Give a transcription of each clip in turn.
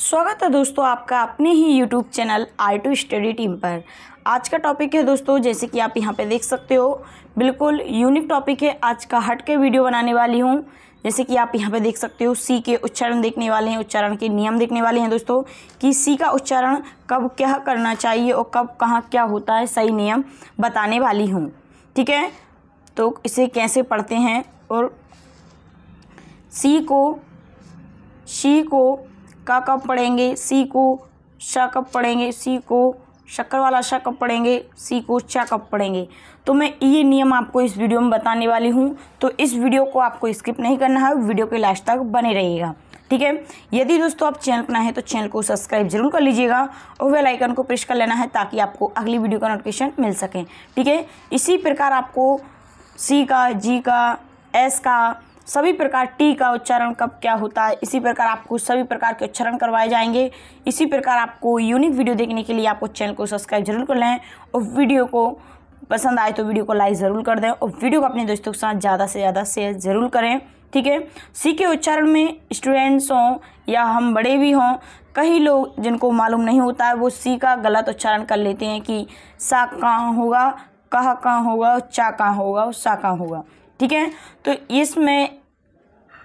स्वागत है दोस्तों आपका अपने ही YouTube channel I two study team पर आज का टॉपिक है दोस्तों जैसे कि आप यहाँ पे देख सकते हो बिल्कुल यूनिक टॉपिक है आज का हट के वीडियो बनाने वाली हूँ जैसे कि आप यहाँ पे देख सकते हो सी के उच्चारण देखने वाले हैं उच्चारण के नियम देखने वाले हैं दोस्तों कि सी का उच्चारण कब क्या करना चाहिए और कब कहाँ क्या होता है सही नियम बताने वाली हूँ ठीक है तो इसे कैसे पढ़ते हैं और सी को शी को का कब पढ़ेंगे सी को श कब पढ़ेंगे सी को शक्कर वाला श कब पढ़ेंगे सी को च कब पढ़ेंगे तो मैं ये नियम आपको इस वीडियो में बताने वाली हूँ तो इस वीडियो को आपको स्किप नहीं करना है वीडियो के लास्ट तक बने रहिएगा ठीक है यदि दोस्तों आप चैनल ना है तो चैनल को सब्सक्राइब जरूर कर लीजिएगा और वे आइकन को प्रेस कर लेना है ताकि आपको अगली वीडियो का नोटिफिकेशन मिल सके ठीक है इसी प्रकार आपको सी का जी का एस का सभी प्रकार टी का उच्चारण कब क्या होता है इसी प्रकार आपको सभी प्रकार के उच्चारण करवाए जाएंगे इसी प्रकार आपको यूनिक वीडियो देखने के लिए आपको चैनल को सब्सक्राइब जरूर कर लें और वीडियो को पसंद आए तो वीडियो को लाइक ज़रूर कर दें और वीडियो को अपने दोस्तों के साथ ज़्यादा से ज़्यादा शेयर ज़रूर करें ठीक है सी के उच्चारण में स्टूडेंट्स हों या हम बड़े भी हों कई लोग जिनको मालूम नहीं होता है वो सी का गलत उच्चारण कर लेते हैं कि सा कहाँ होगा कहाँ कहाँ होगा चा कहाँ होगा और सा कहाँ होगा ठीक है तो इसमें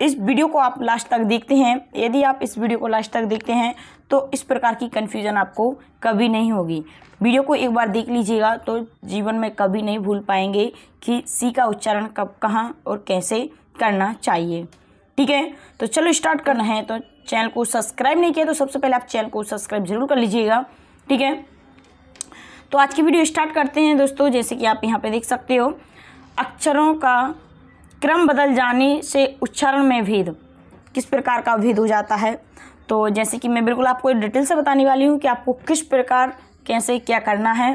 इस वीडियो को आप लास्ट तक देखते हैं यदि आप इस वीडियो को लास्ट तक देखते हैं तो इस प्रकार की कन्फ्यूज़न आपको कभी नहीं होगी वीडियो को एक बार देख लीजिएगा तो जीवन में कभी नहीं भूल पाएंगे कि सी का उच्चारण कब कहाँ और कैसे करना चाहिए ठीक है तो चलो स्टार्ट करना है तो चैनल को सब्सक्राइब नहीं किया तो सबसे पहले आप चैनल को सब्सक्राइब जरूर कर लीजिएगा ठीक है तो आज की वीडियो स्टार्ट करते हैं दोस्तों जैसे कि आप यहाँ पे देख सकते हो अक्षरों का क्रम बदल जाने से उच्चारण में भेद किस प्रकार का भेद हो जाता है तो जैसे कि मैं बिल्कुल आपको डिटेल से बताने वाली हूँ कि आपको किस प्रकार कैसे क्या करना है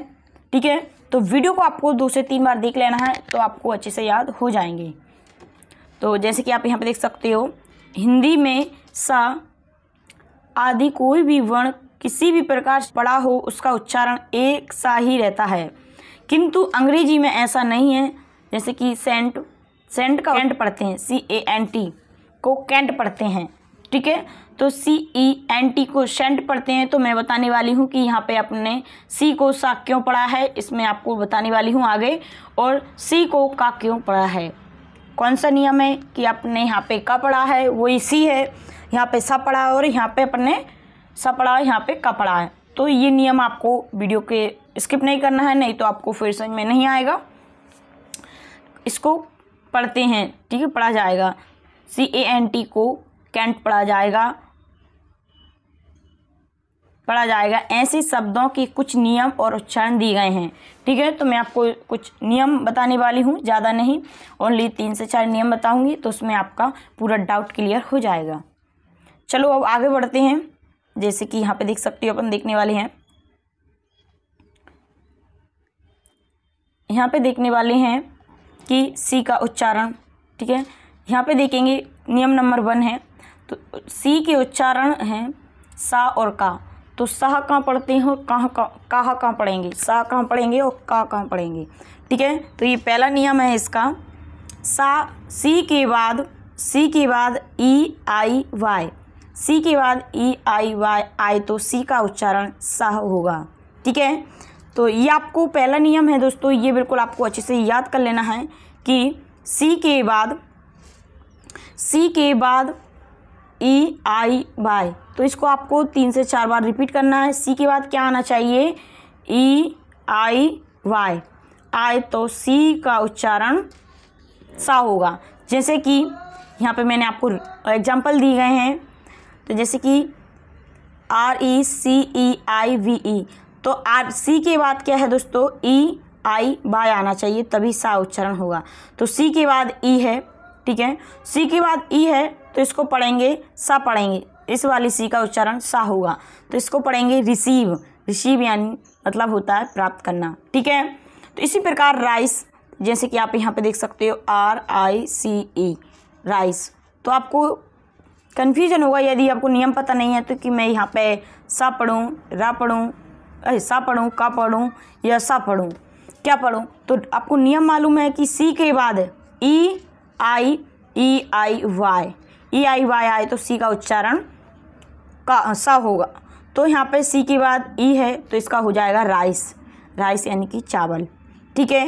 ठीक है तो वीडियो को आपको दो से तीन बार देख लेना है तो आपको अच्छे से याद हो जाएंगे तो जैसे कि आप यहाँ पर देख सकते हो हिंदी में सा आदि कोई भी वर्ण किसी भी प्रकार से पड़ा हो उसका उच्चारण एक सा ही रहता है किंतु अंग्रेजी में ऐसा नहीं है जैसे कि सेंट सेंट का कैंट पढ़ते हैं सी ए एन टी को कैंट पढ़ते हैं ठीक है तो सी ई एन टी को सेंट पढ़ते हैं तो मैं बताने वाली हूँ कि यहाँ पे आपने सी को सा क्यों पढ़ा है इसमें आपको बताने वाली हूँ आगे और सी को का क्यों पढ़ा है कौन सा नियम है कि आपने यहाँ पे का पढ़ा है वही सी है यहाँ पे सा पढ़ा और यहाँ पे अपने सा पढ़ा यहाँ पे का पढ़ा है तो ये नियम आपको वीडियो के स्किप नहीं करना है नहीं तो आपको फिर समझ में नहीं आएगा इसको पढ़ते हैं ठीक है पढ़ा जाएगा सी ए एन टी को कैंट पढ़ा जाएगा पढ़ा जाएगा ऐसे शब्दों के कुछ नियम और उच्चारण दिए गए हैं ठीक है तो मैं आपको कुछ नियम बताने वाली हूँ ज़्यादा नहीं ओनली तीन से चार नियम बताऊँगी तो उसमें आपका पूरा डाउट क्लियर हो जाएगा चलो अब आगे बढ़ते हैं जैसे कि यहाँ पे देख सकते हो अपन देखने वाले हैं यहाँ पे देखने वाले हैं कि सी का उच्चारण ठीक है यहाँ पे देखेंगे नियम नंबर वन है तो सी के उच्चारण हैं सा और का तो सह कहाँ पढ़ते हैं और कहाँ कहाँ कहाँ पढ़ेंगे सा कहाँ पढ़ेंगे और का कहाँ पढ़ेंगे ठीक है तो ये पहला नियम है इसका सा सी के बाद सी के बाद ई आई वाई सी के बाद ई आई वाई आई तो सी का उच्चारण साह होगा ठीक है तो ये आपको पहला नियम है दोस्तों ये बिल्कुल आपको अच्छे से याद कर लेना है कि सी के बाद सी के बाद ई आई वाई तो इसको आपको तीन से चार बार रिपीट करना है सी के बाद क्या आना चाहिए ई आई वाई आए तो सी का उच्चारण सा होगा जैसे कि यहाँ पे मैंने आपको एग्जाम्पल दिए गए हैं तो जैसे कि आर ई सी ई आई वी ई तो आर सी के बाद क्या है दोस्तों ई e, आई बाय आना चाहिए तभी सा उच्चारण होगा तो सी के बाद ई e है ठीक है सी के बाद ई e है तो इसको पढ़ेंगे सा पढ़ेंगे इस वाली सी का उच्चारण सा होगा तो इसको पढ़ेंगे रिसीव रिसीव यानी मतलब होता है प्राप्त करना ठीक है तो इसी प्रकार राइस जैसे कि आप यहाँ पे देख सकते हो are I C E rice तो आपको कन्फ्यूजन होगा यदि आपको नियम पता नहीं है तो कि मैं यहाँ पे सा पढ़ूँ रा पढ़ूँ ऐसा पढ़ूँ का पढ़ूँ या ऐसा पढ़ूँ क्या पढ़ूँ तो आपको नियम मालूम है कि सी के बाद ई आई ई आई वाई ई आई वाई आए तो सी का उच्चारण का सा होगा तो यहाँ पे सी के बाद ई e है तो इसका हो जाएगा राइस राइस यानी कि चावल ठीक है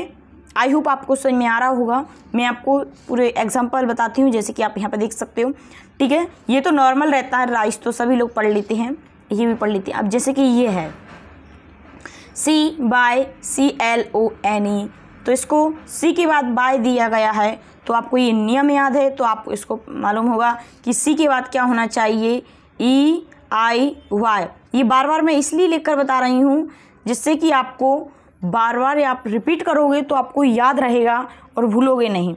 आई होप आपको समझ में आ रहा होगा मैं आपको पूरे एग्जाम्पल बताती हूँ जैसे कि आप यहाँ पे देख सकते हो ठीक है ये तो नॉर्मल रहता है राइस तो सभी लोग पढ़ लेते हैं ये भी पढ़ लेते हैं अब जैसे कि ये है C Y C L O N E तो इसको सी के बाद बाय दिया गया है तो आपको ये नियम याद है तो आपको इसको मालूम होगा कि सी के बाद क्या होना चाहिए ई आई वाई ये बार बार मैं इसलिए कर बता रही हूँ जिससे कि आपको बार बार आप रिपीट करोगे तो आपको याद रहेगा और भूलोगे नहीं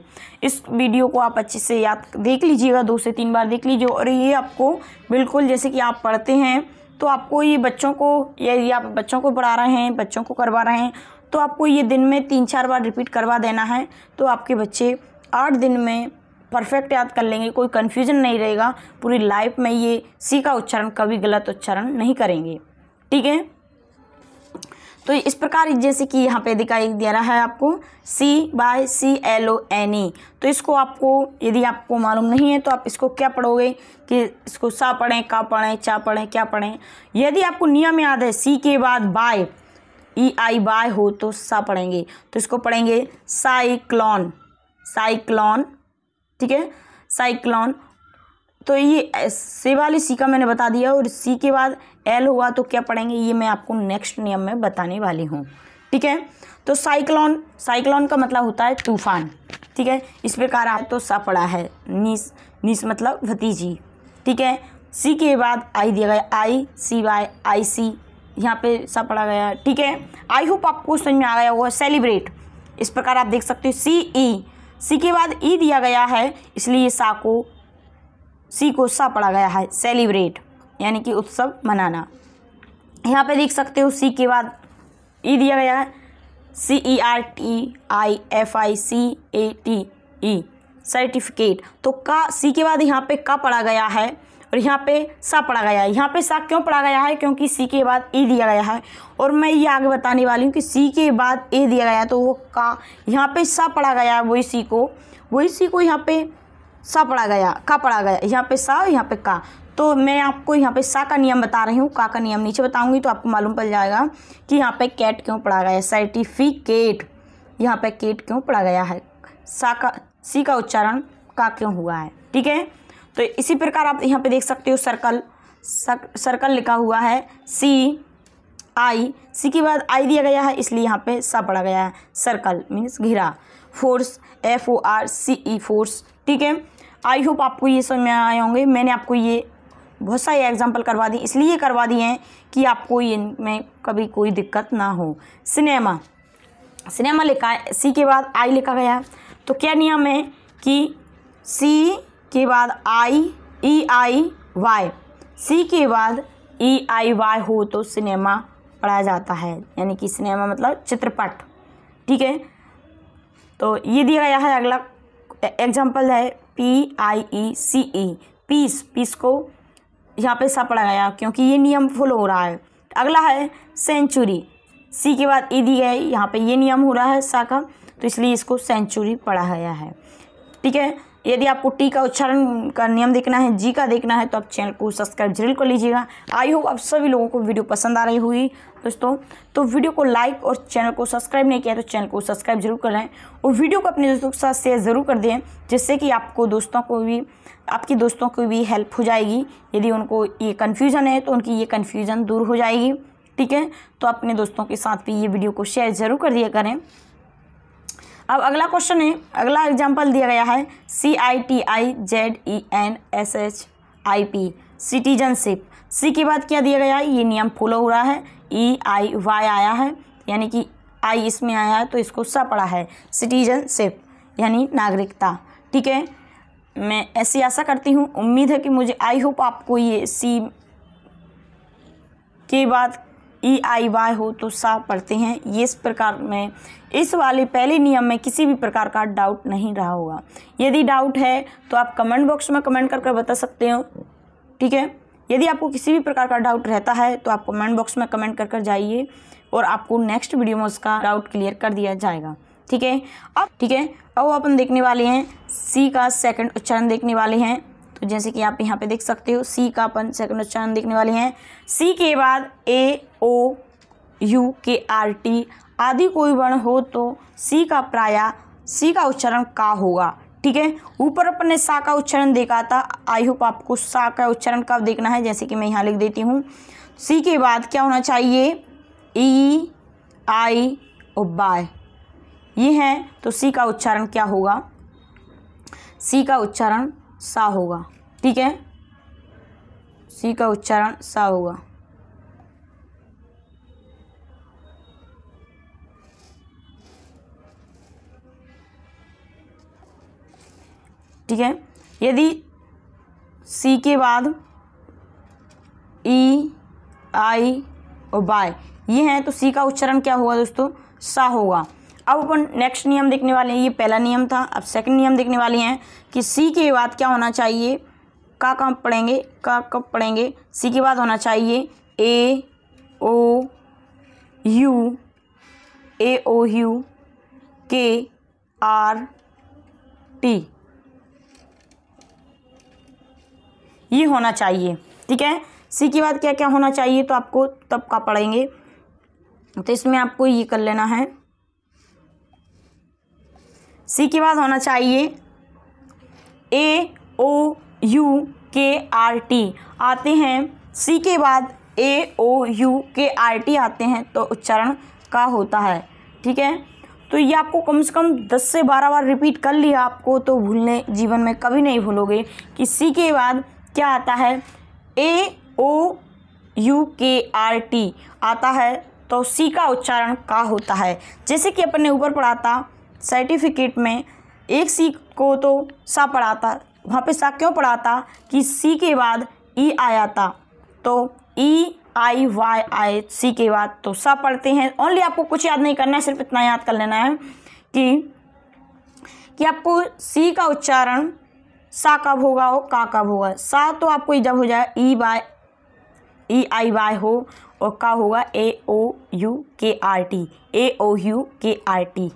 इस वीडियो को आप अच्छे से याद देख लीजिएगा दो से तीन बार देख लीजिए और ये आपको बिल्कुल जैसे कि आप पढ़ते हैं तो आपको ये बच्चों को ये आप बच्चों को पढ़ा रहे हैं बच्चों को करवा रहे हैं तो आपको ये दिन में तीन चार बार रिपीट करवा देना है तो आपके बच्चे आठ दिन में परफेक्ट याद कर लेंगे कोई कन्फ्यूजन नहीं रहेगा पूरी लाइफ में ये सी का उच्चारण कभी गलत उच्चारण नहीं करेंगे ठीक है तो इस प्रकार जैसे कि यहाँ पे दिखाई दे रहा है आपको C Y C L O N E तो इसको आपको यदि आपको मालूम नहीं है तो आप इसको क्या पढ़ोगे कि इसको सा पढ़ें का पढ़ें चा पढ़ें क्या पढ़ें यदि आपको नियम याद है सी के बाद बाय ई आई बाय हो तो सा पढ़ेंगे तो इसको पढ़ेंगे साइक्लॉन साइक्लॉन ठीक है साइक्लॉन तो ये से वाली सी का मैंने बता दिया और सी के बाद एल हुआ तो क्या पढ़ेंगे ये मैं आपको नेक्स्ट नियम में बताने वाली हूँ ठीक है तो साइक्लोन साइक्लोन का मतलब होता है तूफान ठीक है इस प्रकार आप तो सा पड़ा है नीस नीस मतलब भतीजी ठीक है सी के बाद आई दिया गया आई सी वाई आई सी यहाँ पे सा पढ़ा गया ठीक है आई होप आपको समझ में आ गया होगा सेलिब्रेट इस प्रकार आप देख सकते हो सी ई सी के बाद ई e दिया गया है इसलिए सा को सी को सा पढ़ा गया है सेलिब्रेट यानी कि उत्सव मनाना यहाँ पे देख सकते हो सी के बाद ई दिया गया है C E R T I F I C A T E certificate तो का सी के बाद यहाँ पे का पढ़ा गया है और यहाँ पे सा पढ़ा गया है यहाँ पे सा क्यों पढ़ा गया है क्योंकि सी के बाद ए दिया गया है और मैं ये आगे बताने वाली हूँ कि सी के बाद ए दिया गया है तो वो का यहाँ पे सा पढ़ा गया है वही सी को वही सी को यहाँ पे सा पढ़ा गया का पढ़ा गया यहाँ पे सा यहाँ पे का तो मैं आपको यहाँ पे सा का नियम बता रही हूँ का का नियम नीचे बताऊँगी तो आपको मालूम पड़ जाएगा कि यहाँ पे कैट क्यों पढ़ा गया सर्टिफिकेट यहाँ पे केट क्यों पढ़ा गया है सा का सी का उच्चारण का क्यों हुआ है ठीक है तो इसी प्रकार आप यहाँ पे देख सकते हो सर्कल सर्कल लिखा हुआ है सी आई सी के बाद आई दिया गया है इसलिए यहाँ पे सा पढ़ा गया है सर्कल मीन्स घिरा force F O R C E force ठीक है आई होप आपको ये समझ में आए होंगे मैंने आपको ये बहुत सारे एग्जाम्पल करवा दी इसलिए करवा दिए हैं कि आपको इनमें कभी कोई दिक्कत ना हो सिनेमा सिनेमा लिखा है सी के बाद आई लिखा गया तो क्या नियम है कि सी के बाद आई ई आई वाई सी के बाद ई आई वाई हो तो सिनेमा पढ़ाया जाता है यानी कि सिनेमा मतलब चित्रपट ठीक है तो ये दिया गया है अगला एग्जाम्पल है P I E C E piece piece को यहाँ पे पढ़ा गया क्योंकि ये नियम फॉलो हो रहा है अगला है सेंचुरी सी के बाद ई e दी गई यहाँ पे ये नियम हो रहा है सा का तो इसलिए इसको सेंचुरी पढ़ा गया है ठीक है यदि आपको टी का उच्चारण का नियम देखना है जी का देखना है तो आप चैनल को सब्सक्राइब जरूर कर लीजिएगा आई होप आप सभी लोगों को वीडियो पसंद आ रही हुई दोस्तों तो वीडियो को लाइक और चैनल को सब्सक्राइब नहीं किया तो चैनल को सब्सक्राइब जरूर कर लें और वीडियो को अपने दोस्तों के साथ शेयर ज़रूर कर दें जिससे कि आपको दोस्तों को भी आपके दोस्तों को भी हेल्प हो जाएगी यदि उनको ये कन्फ्यूज़न है तो उनकी ये कन्फ्यूज़न दूर हो जाएगी ठीक है तो अपने दोस्तों के साथ भी ये वीडियो को शेयर ज़रूर कर दिया करें अब अगला क्वेश्चन है अगला एग्जाम्पल दिया गया है C I T I Z E N S H I P citizenship C के बाद क्या दिया गया है ये नियम फॉलो हो रहा है ई आई वाई आया है यानी कि आई इसमें आया है तो इसको सा पड़ा है सिटीजनशिप यानी नागरिकता ठीक है मैं ऐसी आशा करती हूँ उम्मीद है कि मुझे आई होप आपको ये सी के बाद ई आई वाई हो तो सा पढ़ते हैं ये इस प्रकार में इस वाले पहले नियम में किसी भी प्रकार का डाउट नहीं रहा होगा यदि डाउट है तो आप कमेंट बॉक्स में कमेंट कर कर बता सकते हो ठीक है यदि आपको किसी भी प्रकार का डाउट रहता है तो आप कमेंट बॉक्स में कमेंट कर कर जाइए और आपको नेक्स्ट वीडियो में उसका डाउट क्लियर कर दिया जाएगा ठीक है अब ठीक है अब अपन देखने वाले हैं सी का सेकंड उच्चारण देखने वाले हैं तो जैसे कि आप यहाँ पे देख सकते हो सी का अपन सेकंड उच्चारण देखने वाले हैं सी के बाद A O U K R T आदि कोई वर्ण हो तो सी का प्राय सी का उच्चारण का होगा ठीक है ऊपर अपन ने सा का उच्चारण देखा था आई होप आपको सा का उच्चारण कब देखना है जैसे कि मैं यहाँ लिख देती हूँ सी के बाद क्या होना चाहिए ई आई ओ बाय ये है तो सी का उच्चारण क्या होगा सी का उच्चारण सा होगा ठीक है सी का उच्चारण सा होगा ठीक है यदि सी के बाद ई आई और बाय ये हैं तो सी का उच्चारण क्या होगा दोस्तों सा होगा अब अपन नेक्स्ट नियम देखने वाले हैं ये पहला नियम था अब सेकंड नियम देखने वाले हैं कि सी के बाद क्या होना चाहिए का कब पढ़ेंगे का कब पढ़ेंगे सी के बाद होना चाहिए A O U A O U K R T ये होना चाहिए ठीक है सी के बाद क्या क्या होना चाहिए तो आपको तब का पढ़ेंगे तो इसमें आपको ये कर लेना है सी के बाद होना चाहिए A O U K R T आते हैं सी के बाद A O U K R T आते हैं तो उच्चारण का होता है ठीक है तो ये आपको कम से कम 10 से 12 बार रिपीट कर लिया आपको तो भूलने जीवन में कभी नहीं भूलोगे कि सी के बाद क्या आता है A O U K R T आता है तो सी का उच्चारण का होता है जैसे कि अपने ऊपर पढ़ा था सर्टिफिकेट में एक सी को तो सा पढ़ाता वहाँ पे सा क्यों पढ़ाता कि सी के बाद ई e आया था तो ई आई वाई आई सी के बाद तो सा पढ़ते हैं ओनली आपको कुछ याद नहीं करना है सिर्फ इतना याद कर लेना है कि कि आपको सी का उच्चारण सा कब होगा और का कब होगा सा तो आपको जब हो जाए ई बाय ई आई वाई हो और का होगा A O U K R T A O U K R T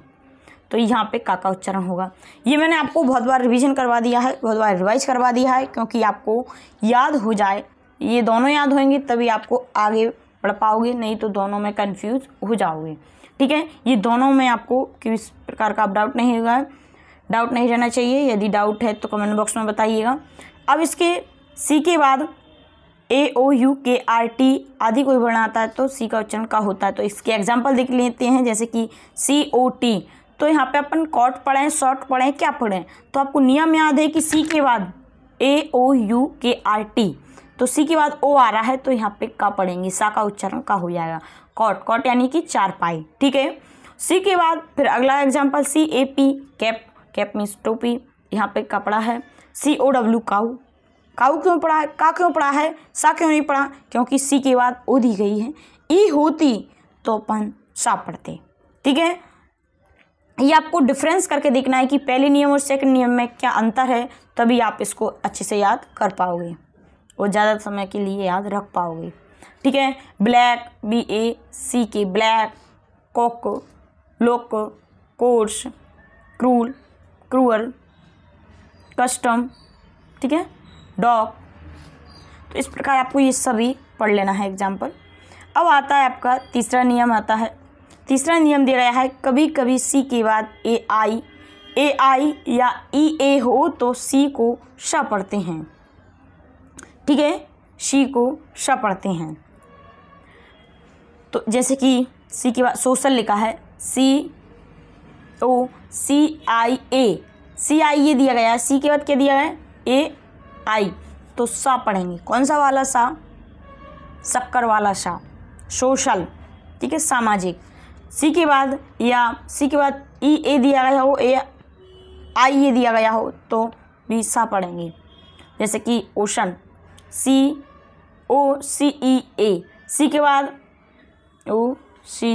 तो यहाँ पे का का उच्चारण होगा ये मैंने आपको बहुत बार रिवीजन करवा दिया है बहुत बार रिवाइज करवा दिया है क्योंकि आपको याद हो जाए ये दोनों याद होंगे तभी आपको आगे पढ़ पाओगे नहीं तो दोनों में कन्फ्यूज हो जाओगे ठीक है ये दोनों में आपको किस प्रकार का आप डाउट नहीं होगा डाउट नहीं रहना चाहिए यदि डाउट है तो कमेंट बॉक्स में बताइएगा अब इसके सी के बाद A O U K R T आदि कोई वर्ण आता है तो सी का उच्चारण का होता है तो इसके एग्जाम्पल देख लेते हैं जैसे कि सी ओ टी तो यहाँ पे अपन कॉट पढ़ें शॉर्ट पढ़ें क्या पढ़ें तो आपको नियम याद है कि सी के बाद A O U K R T तो सी के बाद ओ आ रहा है तो यहाँ पे का पढ़ेंगे सा का उच्चारण का हो जाएगा कॉट कॉट यानी कि चार पाई ठीक है सी के बाद फिर अगला example C A P cap cap means टोपी यहाँ पे कपड़ा है सी ओ डब्ल्यू काऊ काऊ क्यों पड़ा है का क्यों पड़ा है सा क्यों नहीं पड़ा क्योंकि सी के बाद ओ दी गई है ई e होती तो अपन सा पढ़ते ठीक है ये आपको डिफरेंस करके देखना है कि पहले नियम और सेकंड नियम में क्या अंतर है तभी आप इसको अच्छे से याद कर पाओगे और ज़्यादा समय के लिए याद रख पाओगे ठीक है black B A C K black coke lock course cruel cruel custom ठीक है डॉग तो इस प्रकार आपको ये सभी पढ़ लेना है एग्जाम्पल अब आता है आपका तीसरा नियम आता है तीसरा नियम दे रहा है कभी कभी सी के बाद ए आई ए आई या ई e ए हो तो सी को श पढ़ते हैं ठीक है सी को श पढ़ते हैं तो जैसे कि सी के बाद सोशल लिखा है सी ओ C I A C I ए दिया गया है सी के बाद क्या दिया गया है ए आई तो सा पढ़ेंगे कौन सा वाला सा शक्कर वाला सा सोशल ठीक है सामाजिक सी के बाद या सी के बाद ई e, ए दिया गया हो ए आई ए दिया गया हो तो भी सा पढ़ेंगे जैसे कि ओशन सी ओ सी ई ए सी के बाद ओ सी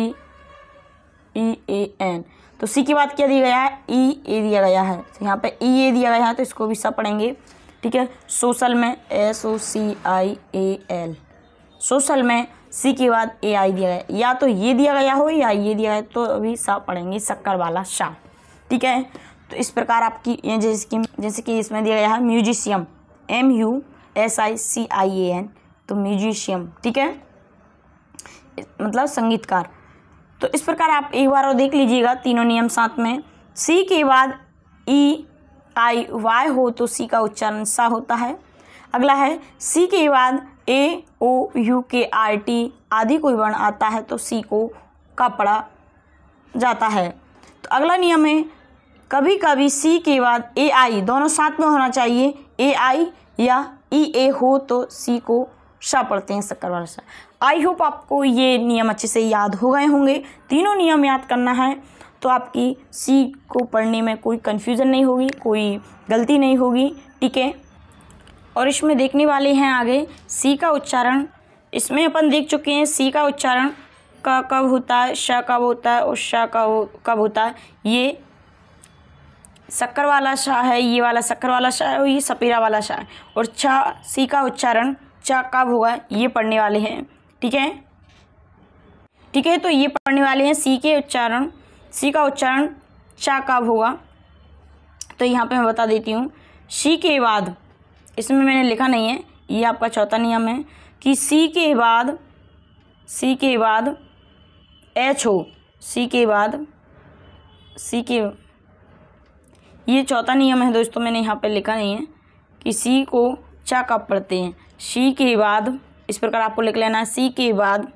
ई ए एन तो सी के बाद क्या दिया गया है ई e, ए दिया गया है तो यहाँ पे ई e, ए दिया गया है तो इसको भी सब पढ़ेंगे ठीक है सोशल में S O C I A L social में सी के बाद ए आई दिया गया या तो ये दिया गया हो या ये दिया गया तो अभी सा पढ़ेंगे शक्कर वाला शाह ठीक है तो इस प्रकार आपकी जैसे कि जैसे कि इसमें दिया गया है musician M U S I C I A N तो म्यूजिशियम ठीक है मतलब संगीतकार तो इस प्रकार आप एक बार और देख लीजिएगा तीनों नियम साथ में सी के बाद ई आई वाई हो तो सी का उच्चारण सा होता है अगला है सी के बाद A O U K R T आदि कोई वर्ण आता है तो सी को का पड़ा जाता है तो अगला नियम है कभी कभी सी के बाद ए आई दोनों साथ में होना चाहिए ए आई या ई e ए हो तो सी को शा पढ़ते हैं शक्कर वाला शाह आई होप आपको ये नियम अच्छे से याद हो गए होंगे तीनों नियम याद करना है तो आपकी सी को पढ़ने में कोई कन्फ्यूज़न नहीं होगी कोई गलती नहीं होगी ठीक है और इसमें देखने वाले हैं आगे सी का उच्चारण इसमें अपन देख चुके हैं सी का उच्चारण क कब होता है श कब होता है और श कब कब होता है ये शक्कर वाला शाह है ये वाला शक्कर वाला शाह है और ये सपीरा वाला शाह है और छ सी का उच्चारण च कब होगा ये पढ़ने वाले हैं ठीक है ठीक है तो ये पढ़ने वाले हैं सी के उच्चारण सी का उच्चारण चा कब होगा तो यहाँ पे मैं बता देती हूँ सी के बाद इसमें मैंने लिखा नहीं है ये आपका चौथा नियम है कि सी के बाद सी के बाद एच हो सी के बाद सी के ये चौथा नियम है दोस्तों मैंने यहाँ पर लिखा नहीं है कि सी को चा कब पढ़ते हैं सी के बाद इस प्रकार आपको लिख लेना है सी के बाद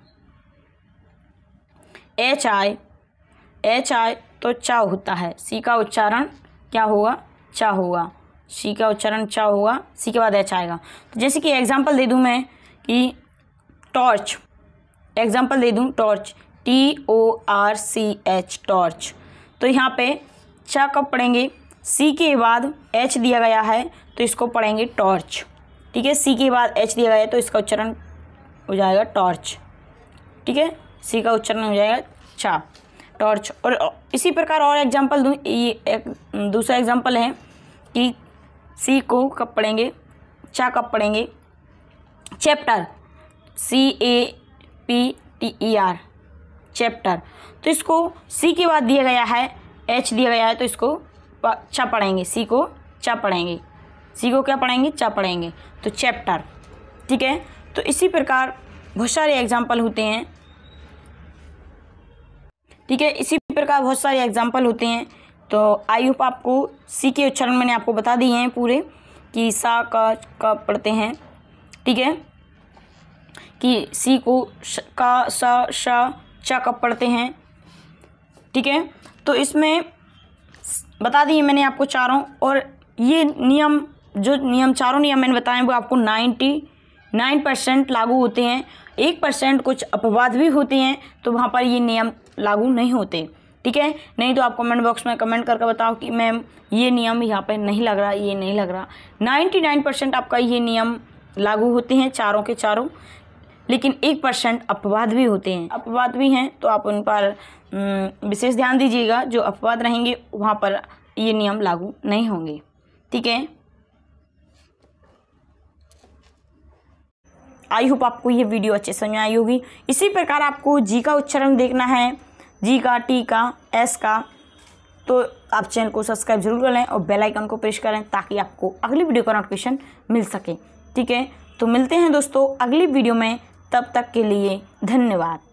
एच आई एच आई तो चा होता है सी का उच्चारण क्या होगा चा होगा सी का उच्चारण अच्छा होगा सी के बाद एच आएगा तो जैसे कि एग्जाम्पल दे दूँ मैं कि टॉर्च एग्जाम्पल दे दूँ torch T O R C H torch तो यहाँ पे चा कब पढ़ेंगे सी के बाद एच दिया गया है तो इसको पढ़ेंगे टॉर्च ठीक है सी के बाद एच दिया गया है तो इसका उच्चारण हो जाएगा टॉर्च ठीक है सी का उच्चारण हो जाएगा चा टॉर्च और इसी प्रकार और एग्जाम्पल दूँ ये एक दूसरा एग्जाम्पल है कि सी को कब पढ़ेंगे चा कब पढ़ेंगे chapter C A P T E R chapter तो इसको सी के बाद दिया गया है एच दिया गया है तो इसको चा पढ़ेंगे सी को चा पढ़ेंगे सी को क्या पढ़ेंगे चा पढ़ेंगे तो चैप्टर ठीक है तो इसी प्रकार बहुत सारे एग्जाम्पल होते हैं ठीक है इसी प्रकार बहुत सारे एग्जाम्पल होते हैं तो आई होप आपको सी के उच्चारण मैंने आपको बता दिए हैं पूरे कि सा का का पढ़ते हैं ठीक है कि सी को श, का सा शा चा का पढ़ते हैं ठीक है तो इसमें बता दिए मैंने आपको चारों और ये नियम जो नियम चारों नियम मैंने बताए वो आपको नाइन्टी नाइन परसेंट लागू होते हैं एक परसेंट कुछ अपवाद भी होते हैं तो वहाँ पर ये नियम लागू नहीं होते ठीक है नहीं तो आप कमेंट बॉक्स में कमेंट करके बताओ कि मैम ये नियम यहाँ पर नहीं लग रहा ये नहीं लग रहा नाइन्टी नाइन परसेंट आपका ये नियम लागू होते हैं चारों के चारों लेकिन एक परसेंट अपवाद भी होते हैं अपवाद भी हैं तो आप उन पर विशेष ध्यान दीजिएगा जो अपवाद रहेंगे वहाँ पर ये नियम लागू नहीं होंगे ठीक है आई होप आपको ये वीडियो अच्छे समझ आई होगी इसी प्रकार आपको जी का उच्चारण देखना है जी का टी का एस का तो आप चैनल को सब्सक्राइब जरूर कर लें और बेल आइकन को प्रेस करें ताकि आपको अगली वीडियो का नोटिफिकेशन मिल सके ठीक है तो मिलते हैं दोस्तों अगली वीडियो में तब तक के लिए धन्यवाद